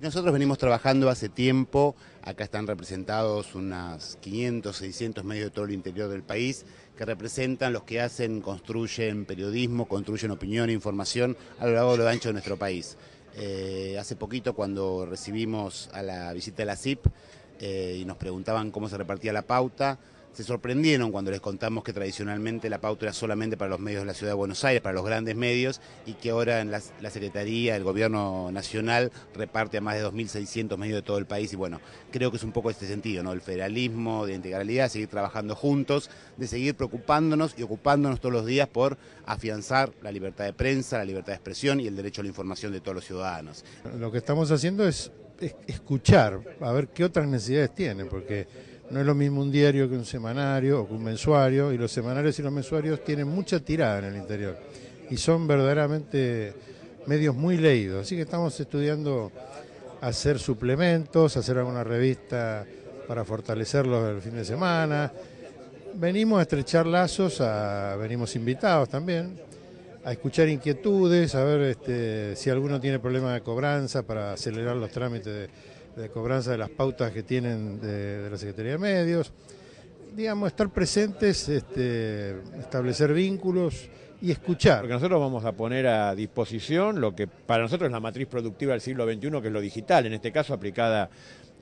Nosotros venimos trabajando hace tiempo, acá están representados unas 500, 600 medios de todo el interior del país que representan los que hacen, construyen periodismo, construyen opinión e información a lo largo de lo ancho de nuestro país. Eh, hace poquito cuando recibimos a la visita de la CIP eh, y nos preguntaban cómo se repartía la pauta, se sorprendieron cuando les contamos que tradicionalmente la pauta era solamente para los medios de la Ciudad de Buenos Aires, para los grandes medios, y que ahora en la, Secretaría, el Gobierno Nacional, reparte a más de 2.600 medios de todo el país. Y bueno, creo que es un poco este sentido, ¿no? El federalismo, de integralidad, seguir trabajando juntos, de seguir preocupándonos y ocupándonos todos los días por afianzar la libertad de prensa, la libertad de expresión y el derecho a la información de todos los ciudadanos. Lo que estamos haciendo es escuchar, a ver qué otras necesidades tienen, porque no es lo mismo un diario que un semanario o que un mensuario, y los semanarios y los mensuarios tienen mucha tirada en el interior y son verdaderamente medios muy leídos. Así que estamos estudiando hacer suplementos, hacer alguna revista para fortalecerlos el fin de semana. Venimos a estrechar lazos, a, venimos invitados también, a escuchar inquietudes, a ver este, si alguno tiene problemas de cobranza para acelerar los trámites de de cobranza de las pautas que tienen de, la Secretaría de Medios, digamos, estar presentes, este, establecer vínculos y escuchar. Porque nosotros vamos a poner a disposición lo que para nosotros es la matriz productiva del siglo XXI, que es lo digital, en este caso aplicada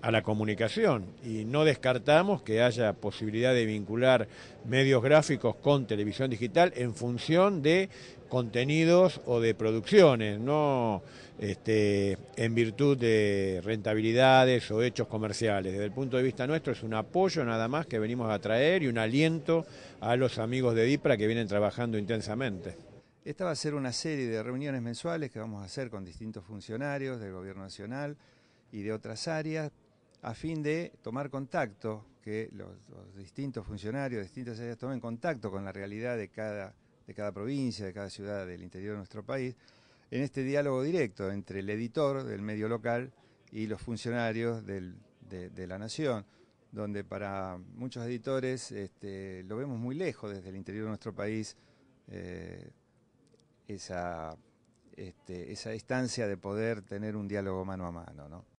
a la comunicación y no descartamos que haya posibilidad de vincular medios gráficos con televisión digital en función de contenidos o de producciones, no este, en virtud de rentabilidades o hechos comerciales. Desde el punto de vista nuestro es un apoyo nada más que venimos a traer y un aliento a los amigos de DIPRA que vienen trabajando intensamente. Esta va a ser una serie de reuniones mensuales que vamos a hacer con distintos funcionarios del Gobierno Nacional y de otras áreas a fin de tomar contacto, que los, distintos funcionarios distintas áreas tomen contacto con la realidad de cada, de cada provincia, de cada ciudad del interior de nuestro país, en este diálogo directo entre el editor del medio local y los funcionarios de, la nación, donde para muchos editores este, lo vemos muy lejos desde el interior de nuestro país eh, esa, este, esa de poder tener un diálogo mano a mano. ¿no?